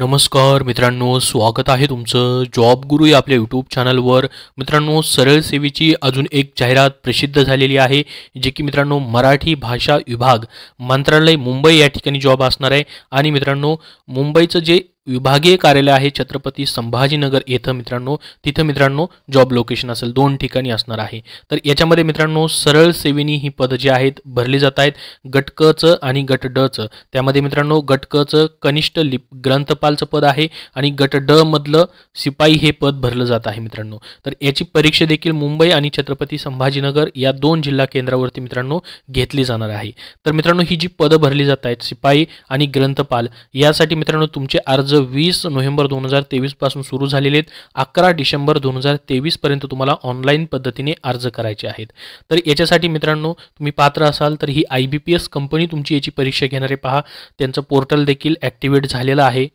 नमस्कार मित्रांनो स्वागत आहे तुमचं जॉब गुरु या आपल्या यूट्यूब चॅनलवर मित्रांनो सरळ सेवेची अजून एक जाहिरात प्रसिद्ध झालेली आहे जे की मित्रांनो मराठी भाषा विभाग मंत्रालय मुंबई या ठिकाणी जॉब असणार आहे आणि मित्रांनो मुंबईचं जे विभागीय कार्यालय आहे छत्रपती संभाजीनगर येथं मित्रांनो तिथं मित्रांनो जॉब लोकेशन असेल दोन ठिकाणी असणार आहे तर याच्यामध्ये मित्रांनो सरळ सेविनी ही पदं जी आहेत भरली जात आहेत गटकचं आणि गट डचं त्यामध्ये मित्रांनो गटकचं कनिष्ठ लिप ग्रंथपालचं पद आहे आणि गट ड मधलं शिपाई हे पद भरलं जात आहे मित्रांनो तर याची परीक्षा देखील मुंबई आणि छत्रपती संभाजीनगर या दोन जिल्हा केंद्रावरती मित्रांनो घेतली जाणार आहे तर मित्रांनो ही जी पदं भरली जात आहेत शिपाई आणि ग्रंथपाल यासाठी मित्रांनो तुमचे अर्ज वीस नोव्हेंबर दोन हजार तेवीसपासून सुरू झालेले आहेत अकरा डिसेंबर दोन हजार तेवीसपर्यंत तुम्हाला ऑनलाईन पद्धतीने अर्ज करायचे आहेत तर याच्यासाठी मित्रांनो तुम्ही पात्र असाल तर ही आय कंपनी तुमची याची परीक्षा घेणारे पहा त्यांचं पोर्टल देखील ॲक्टिवेट झालेलं आहे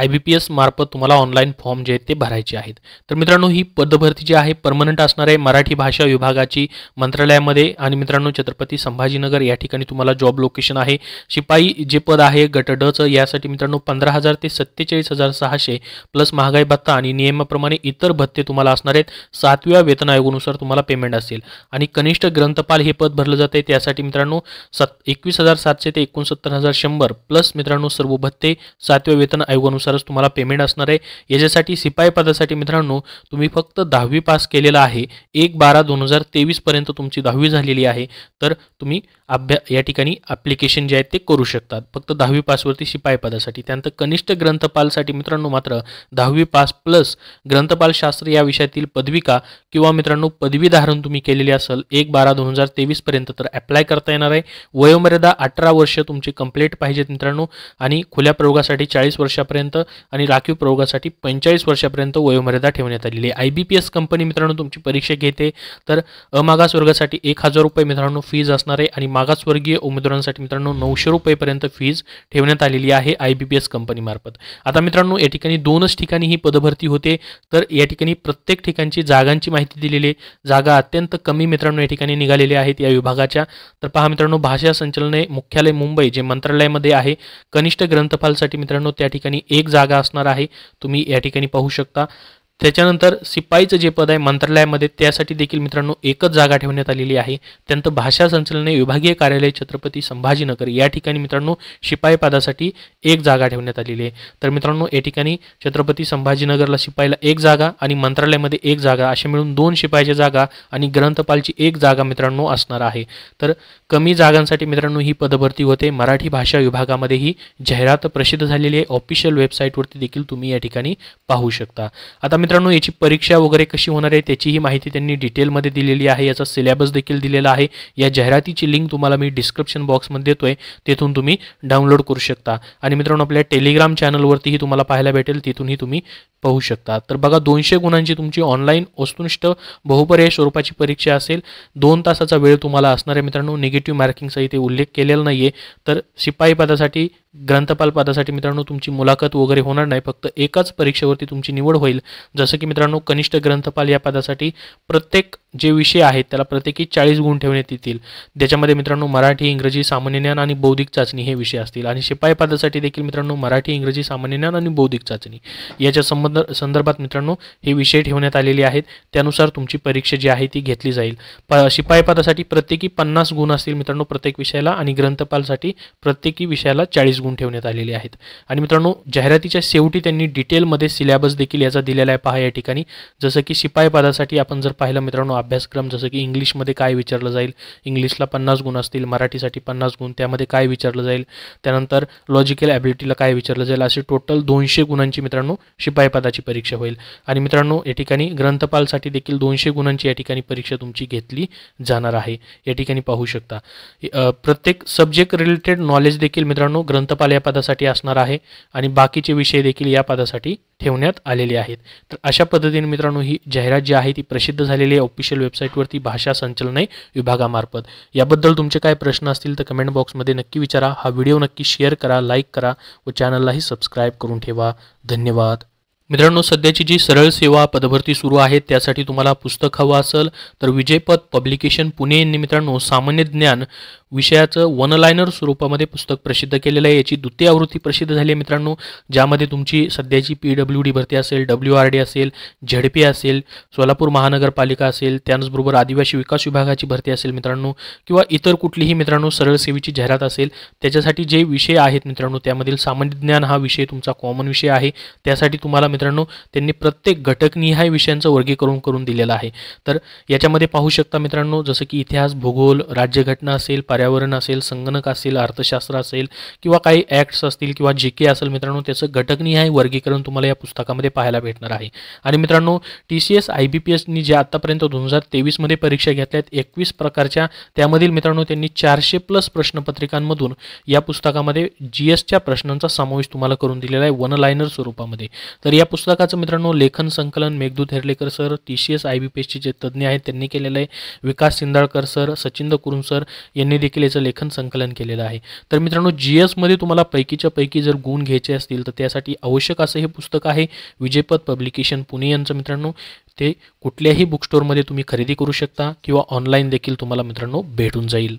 आय बी पी एस मार्फत तुम्हाला ऑनलाईन फॉर्म जे आहेत ते भरायचे आहेत तर मित्रांनो ही पदभरती जी आहे परमनंट असणार आहे मराठी भाषा विभागाची मंत्रालयामध्ये आणि मित्रांनो छत्रपती संभाजीनगर या ठिकाणी तुम्हाला जॉब लोकेशन आहे शिपाई जे पद आहे गट डचं यासाठी मित्रांनो पंधरा हजार ते सत्तेचाळीस हजार सहाशे प्लस महागाई भत्ता आणि नियमाप्रमाणे इतर भत्ते तुम्हाला असणार आहेत सातव्या वेतन आयोगानुसार तुम्हाला पेमेंट असेल आणि कनिष्ठ ग्रंथपाल हे पद भरलं जाते त्यासाठी मित्रांनो सत एकवीस हजार सातशे ते एकोणसत्तर हजार शंभर प्लस मित्रांनो सर्व भत्ते सातव्या वेतन आयोगानुसार त्यानुसारच तुम्हाला पेमेंट असणार आहे याच्यासाठी सिपाई पदासाठी मित्रांनो तुम्ही फक्त दहावी पास केलेला आहे एक बारा दोन हजार तेवीसपर्यंत तुमची दहावी झालेली आहे तर तुम्ही अभ्या या ठिकाणी ॲप्लिकेशन जे आहेत ते करू शकतात फक्त दहावी पासवरती शिपाई पदासाठी त्यानंतर कनिष्ठ ग्रंथपालसाठी मित्रांनो मात्र दहावी पास प्लस ग्रंथपालशास्त्र या विषयातील पदविका किंवा मित्रांनो पदवी धारण तुम्ही केलेली असेल एक बारा दोन हजार तेवीसपर्यंत तर ॲप्लाय करता येणार आहे वयोमर्यादा अठरा वर्ष तुमची कंप्लीट पाहिजेत मित्रांनो आणि खुल्या प्रयोगासाठी चाळीस वर्षापर्यंत आणि राखीव प्रयोगासाठी पंचेचाळीस वर्षापर्यंत वयोमर्यादा ठेवण्यात आलेली आहे I B P S company मित्रांनो तुमची परीक्षा घेते तर अमागास वर्गासाठी एक हजार रुपये मित्रांनो फीज असणार आहे आणि मागासवर्गीय उमेदवारांसाठी मित्रांनो नऊशे रुपयेपर्यंत फीज ठेवण्यात आलेली आहे आय बी पी एस कंपनीमार्फत आता मित्रांनो या ठिकाणी दोनच ठिकाणी ही पदभरती होते तर या ठिकाणी प्रत्येक ठिकाणची जागांची माहिती दिलेली आहे जागा अत्यंत कमी मित्रांनो या ठिकाणी निघालेल्या आहेत या विभागाच्या तर पहा मित्रांनो भाषा संचलने मुख्यालय मुंबई जे मंत्रालयामध्ये आहे कनिष्ठ ग्रंथपालसाठी मित्रांनो त्या ठिकाणी एक जागा असणार आहे तुम्ही या ठिकाणी पाहू शकता त्याच्यानंतर सिपाईचं जे पद आहे मंत्रालयामध्ये त्यासाठी देखील मित्रांनो एकच जागा ठेवण्यात आलेली आहे त्यानंतर भाषा संचलने विभागीय कार्यालय छत्रपती संभाजीनगर या ठिकाणी मित्रांनो शिपाई पदासाठी एक जागा ठेवण्यात आलेली आहे तर मित्रांनो या ठिकाणी छत्रपती संभाजीनगरला शिपाईला एक जागा आणि मंत्रालयामध्ये एक जागा असे मिळून दोन शिपायाच्या जागा आणि ग्रंथपालची एक जागा मित्रांनो असणार आहे तर कमी जागांसाठी मित्रांनो ही पदभरती होते मराठी भाषा विभागामध्ये ही जाहिरात प्रसिद्ध झालेली आहे ऑफिशियल वेबसाईटवरती देखील तुम्ही या ठिकाणी पाहू शकता आता मित्रांनो याची परीक्षा वगैरे कशी होणार आहे त्याचीही माहिती त्यांनी डिटेलमध्ये दिलेली आहे याचा सिलेबस देखील दिलेला आहे या जाहिरातीची लिंक तुम्हाला मी डिस्क्रिप्शन बॉक्समध्ये देतोय तिथून तुम्ही डाउनलोड करू शकता आणि मित्रांनो आपल्या टेलिग्राम चॅनलवरतीही तुम्हाला पाहायला भेटेल तिथूनही तुम्ही पाहू शकता तर बघा दोनशे गुणांची तुमची ऑनलाईन वस्तुनिष्ठ बहुपर्याय स्वरूपाची परीक्षा असेल दोन तासाचा वेळ तुम्हाला असणार आहे मित्रांनो निगेटिव्ह मार्किंगचा इथे उल्लेख केलेला नाही आहे तर शिपाई पदासाठी ग्रंथपाल पदासाठी मित्रांनो तुमची मुलाखत वगैरे होणार नाही फक्त एकाच परीक्षेवरती तुमची निवड होईल जसं की मित्रांनो कनिष्ठ ग्रंथपाल या पदासाठी प्रत्येक जे विषय आहेत त्याला प्रत्येकी चाळीस गुण ठेवण्यात येतील ज्याच्यामध्ये मित्रांनो मराठी इंग्रजी सामान्य ज्ञान आणि बौद्धिक चाचणी हे विषय असतील आणि शिपाई पदासाठी देखील मित्रांनो मराठी इंग्रजी सामान्य ज्ञान आणि बौद्धिक चाचणी याच्या संबंध संदर्भात मित्रांनो हे विषय ठेवण्यात आलेले आहेत त्यानुसार तुमची परीक्षा जी आहे ती घेतली जाईल प शिपाई पदासाठी प्रत्येकी पन्नास गुण असतील मित्रांनो प्रत्येक विषयाला आणि ग्रंथपालसाठी प्रत्येकी विषयाला चाळीस गुण ठेवण्यात आलेले आहेत आणि मित्रांनो जाहिरातीच्या शेवटी त्यांनी डिटेलमध्ये सिलेबस देखील याचा दिलेला आहे पहा या ठिकाणी जसं की शिपाई पदासाठी आपण जर पाहिलं मित्रांनो अभ्यासक्रम जसं की इंग्लिशमध्ये काय विचारलं जाईल इंग्लिशला पन्नास गुण असतील मराठीसाठी पन्नास गुण त्यामध्ये काय विचारलं जाईल त्यानंतर लॉजिकल ॲबिलिटीला काय विचारलं जाईल असे टोटल दोनशे गुणांची मित्रांनो शिपाईपदाची परीक्षा होईल आणि मित्रांनो या ठिकाणी ग्रंथपालसाठी देखील दोनशे गुणांची या ठिकाणी परीक्षा तुमची घेतली जाणार आहे या ठिकाणी पाहू शकता प्रत्येक सब्जेक्ट रिलेटेड नॉलेज देखील मित्रांनो ग्रंथपाल या पदासाठी असणार आहे आणि बाकीचे विषय देखील या पदासाठी ठेवण्यात आलेले आहेत तर अशा पद्धतीने मित्रांनो ही जाहिरात जी आहे ती प्रसिद्ध झालेली आहे ऑफिशियल वेबसाईटवरती भाषा संचलने विभागामार्फत याबद्दल तुमचे काय प्रश्न असतील तर कमेंट बॉक्समध्ये नक्की विचारा हा व्हिडिओ नक्की शेअर करा लाईक करा व चॅनललाही सबस्क्राईब करून ठेवा धन्यवाद मित्रांनो सध्याची जी सरळ सेवा पदभरती सुरू आहे त्यासाठी तुम्हाला पुस्तक हवं असेल तर विजयपद पब्लिकेशन पुणे यांनी मित्रांनो सामान्य ज्ञान विषयाचं लायनर स्वरूपामध्ये पुस्तक प्रसिद्ध केलेलं आहे याची द्वितीय आवृत्ती प्रसिद्ध झाली आहे मित्रांनो ज्यामध्ये तुमची सध्याची पी डब्ल्यू डी भरती असेल डब्ल्यू आर डी असेल झेडपी असेल सोलापूर महानगरपालिका असेल त्याचबरोबर आदिवासी विकास विभागाची भरती असेल मित्रांनो किंवा इतर कुठलीही मित्रांनो सरळ सेवेची जाहिरात असेल त्याच्यासाठी जे विषय आहेत मित्रांनो त्यामधील सामान्य ज्ञान हा विषय तुमचा कॉमन विषय आहे त्यासाठी तुम्हाला मित्रांनो त्यांनी प्रत्येक घटकनिहाय विषयांचं वर्गीकरण करून दिलेलं आहे तर याच्यामध्ये पाहू शकता मित्रांनो जसं की इतिहास भूगोल राज्यघटना असेल पर्यावरण असेल संगणक असेल अर्थशास्त्र असेल किंवा काही ॲक्ट्स असतील किंवा जे के असेल मित्रांनो त्याचं घटकनिहाय वर्गीकरण तुम्हाला या पुस्तकामध्ये पाहायला भेटणार आहे आणि मित्रांनो T C S I B P एसनी जे आत्तापर्यंत दोन हजार तेवीसमध्ये परीक्षा घेतल्या आहेत एकवीस प्रकारच्या त्यामधील मित्रांनो त्यांनी चारशे प्लस प्रश्नपत्रिकांमधून या पुस्तकामध्ये जी एसच्या प्रश्नांचा समावेश तुम्हाला करून दिलेला आहे वन लायनर स्वरूपामध्ये तर या पुस्तकाचं मित्रांनो लेखन संकलन Meghdoot Herlekar sir T C S I B P एसचे जे तज्ज्ञ आहेत त्यांनी केलेलं आहे विकास सिंदाळकर सर सचिन दकुरुन सर यांनी देखील याचं लेखन संकलन केलेलं आहे तर मित्रांनो जी मध्ये तुम्हाला पैकीच्या पैकी जर गुण घ्यायचे असतील तर त्यासाठी आवश्यक असं हे पुस्तक आहे विजयपद पब्लिकेशन पुणे यांचं मित्रांनो ते कुठल्याही बुकस्टोअरमध्ये तुम्ही खरेदी करू शकता किंवा ऑनलाईन देखील तुम्हाला मित्रांनो भेटून जाईल